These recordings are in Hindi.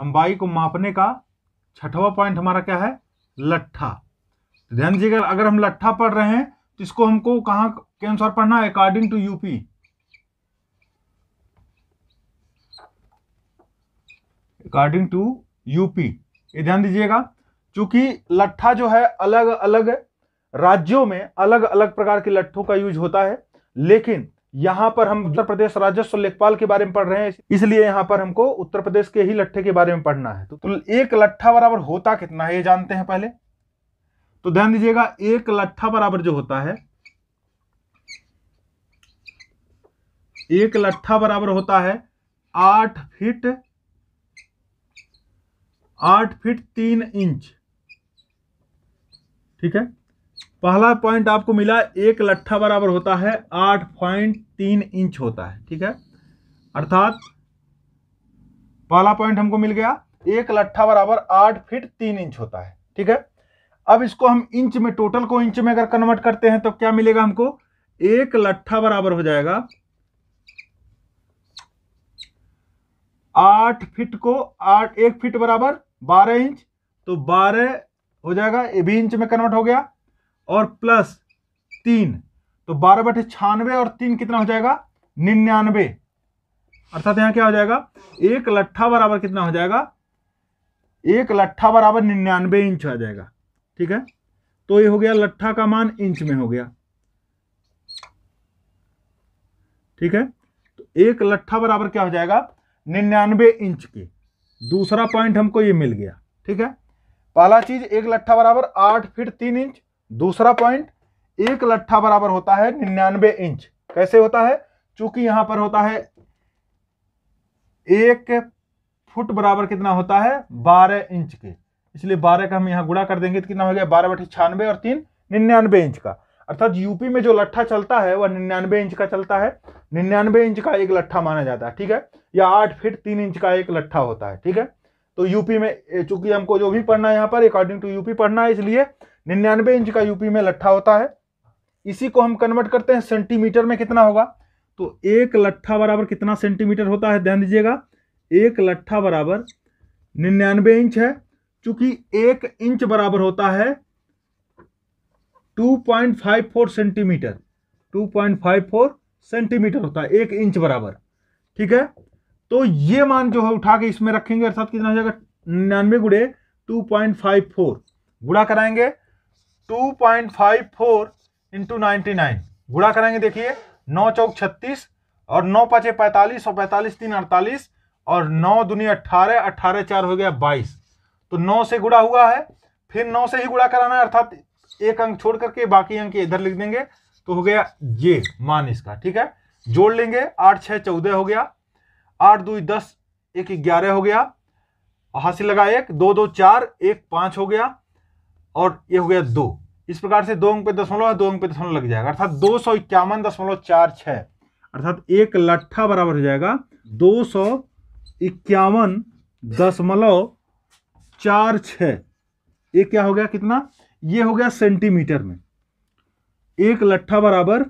लंबाई को मापने का छठवा पॉइंट हमारा क्या है लट्ठा तो ध्यान दीजिएगा अगर हम लट्ठा पढ़ रहे हैं तो इसको हमको कहाँ के अनुसार पढ़ना है according to UP according to UP ये ध्यान दीजिएगा क्योंकि लट्ठा जो है अलग अलग राज्यों में अलग अलग प्रकार के लट्ठों का यूज होता है लेकिन यहाँ पर हम उत्तर प्रदेश राजस्व लेखपाल के बारे में पढ़ रहे हैं इसलिए यहाँ पर हमको उत्तर प्रदेश के ही लट्ठे के बारे में पढ़ना है तो, तो एक लट्ठा बराबर होता कितना है ये जानते हैं पहले तो ध्यान दीजिएगा एक लट्ठा बराबर जो होता है एक लट्ठा बराबर होता है आठ फीट आठ फीट तीन इंच ठीक है पहला पॉइंट आपको मिला एक लट्ठा बराबर होता है आठ पॉइंट तीन इंच होता है ठीक है अर्थात पहला पॉइंट हमको मिल गया एक लट्ठा बराबर आठ फीट तीन इंच होता है ठीक है अब इसको हम इंच में टोटल को इंच में अगर कन्वर्ट करते हैं तो क्या मिलेगा हमको एक लट्ठा बराबर हो जाएगा आठ फीट को आठ एक फीट बराबर बारह इंच तो बारह हो जाएगा ये भी इंच में कन्वर्ट हो गया और प्लस तीन तो बारह बटे छियानवे और तीन कितना हो जाएगा निन्यानवे अर्थात यहां क्या हो जाएगा एक लट्ठा बराबर कितना हो जाएगा एक लट्ठा बराबर निन्यानवे इंच आ जाएगा ठीक है तो ये हो गया लट्ठा का मान इंच में हो गया ठीक है तो एक लट्ठा बराबर क्या हो जाएगा निन्यानवे इंच के दूसरा पॉइंट हमको ये मिल गया ठीक है पहला चीज एक लट्ठा बराबर आठ फीट तीन इंच दूसरा पॉइंट एक लट्ठा बराबर होता है निन्यानवे इंच कैसे होता है चूंकि यहां पर होता है एक फुट बराबर कितना होता है बारह इंच के इसलिए बारह का हम यहां गुणा कर देंगे तो कितना हो गया बारह बटी छियानवे और तीन निन्यानवे इंच का अर्थात यूपी में जो लट्ठा चलता है वह निन्यानवे इंच का चलता है निन्यानवे इंच का एक लट्ठा माना जाता है ठीक है या आठ फीट तीन इंच का एक लट्ठा होता है ठीक है तो यूपी में चूंकि हमको जो भी पढ़ना है यहाँ पर अकॉर्डिंग टू यूपी पढ़ना है इसलिए निन्यानवे इंच का यूपी में लट्ठा होता है इसी को हम कन्वर्ट करते हैं सेंटीमीटर में कितना होगा तो एक लट्ठा बराबर कितना सेंटीमीटर होता है ध्यान दीजिएगा एक लट्ठा बराबर निन्यानवे इंच है चूंकि एक इंच बराबर होता है 2.54 सेंटीमीटर 2.54 सेंटीमीटर होता है एक इंच बराबर ठीक है तो ये मान जो है उठा के इसमें रखेंगे अर्थात कितना हो जाएगा निन्यानवे गुड़े टू पॉइंट फाइव फोर गुड़ा कराएंगे two point five four into nine गुड़ा करेंगे देखिए नौ चौक छत्तीस और नौ पाँचे पैंतालीस और पैंतालीस तीन अड़तालीस और नौ दुनिया अट्ठारह अट्ठारह चार हो गया बाईस तो नौ से गुड़ा हुआ है फिर नौ से ही गुड़ा कराना है अर्थात एक अंक छोड़ करके बाकी अंक इधर लिख देंगे तो हो गया ये मान इसका ठीक है जोड़ लेंगे आठ छः चौदह हो गया आठ दो दस एक ग्यारह हो गया हासिल लगा एक दो दो चार एक पाँच हो गया और ये हो गया दो इस प्रकार से दो अंक पे दशमलव है दो अंक पे दशमलव लग जाएगा अर्थात दो सौ इक्यावन दशमलव चार छ अर्थात एक लट्ठा बराबर हो जाएगा दो सौ इक्यावन दशमलव चार छ ये क्या हो गया कितना ये हो गया सेंटीमीटर में एक लट्ठा बराबर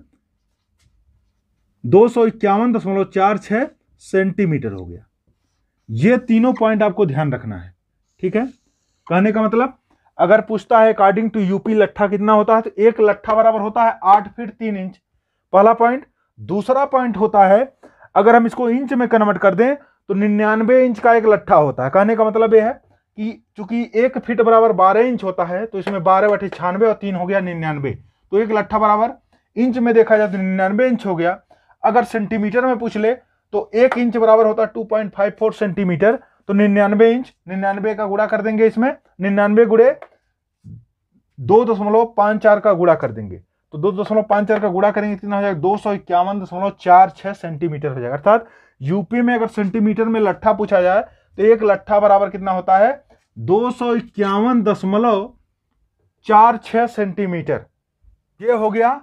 दो सौ इक्यावन दशमलव चार छ सेंटीमीटर हो गया ये तीनों पॉइंट आपको ध्यान रखना है ठीक है कहने का मतलब अगर पूछता है अकॉर्डिंग टू यूपी लट्ठा कितना होता है तो एक लट्ठा बराबर होता है आठ फीट तीन इंच पहला पॉइंट दूसरा पॉइंट होता है अगर हम इसको इंच में कन्वर्ट कर दें तो निन्यानवे इंच का एक लट्ठा होता है कहने का मतलब यह है कि चूंकि एक फीट बराबर बारह इंच होता है तो इसमें बारह बटे छियानवे और तीन हो गया निन्यानवे तो एक लट्ठा बराबर इंच में देखा जाए तो निन्यानवे इंच हो गया अगर सेंटीमीटर में पूछ ले तो एक इंच बराबर होता है two point five four centimetre तो निन्यानवे इंच निन्यानवे का गुड़ा कर देंगे इसमें निन्यानवे गुड़े दो दशमलव पांच चार का गुड़ा कर देंगे तो दो दशमलव पांच चार का गुड़ा करेंगे कितना हो जाएगा दो सौ इक्यावन दशमलव चार छह सेंटीमीटर हो जाएगा अर्थात यूपी में अगर सेंटीमीटर में लट्ठा पूछा जाए तो एक लट्ठा बराबर कितना होता है दो सौ इक्यावन दशमलव चार छह सेंटीमीटर ये हो गया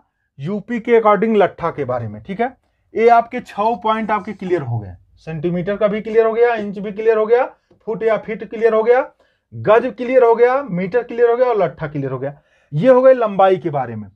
यूपी के अकॉर्डिंग लट्ठा के बारे में ठीक है ये आपके छह पॉइंट आपके क्लियर हो गए सेंटीमीटर का भी क्लियर हो गया इंच भी क्लियर हो गया फुट या फीट क्लियर हो गया गज क्लियर हो गया मीटर क्लियर हो गया और लट्ठा क्लियर हो गया ये हो गए लंबाई के बारे में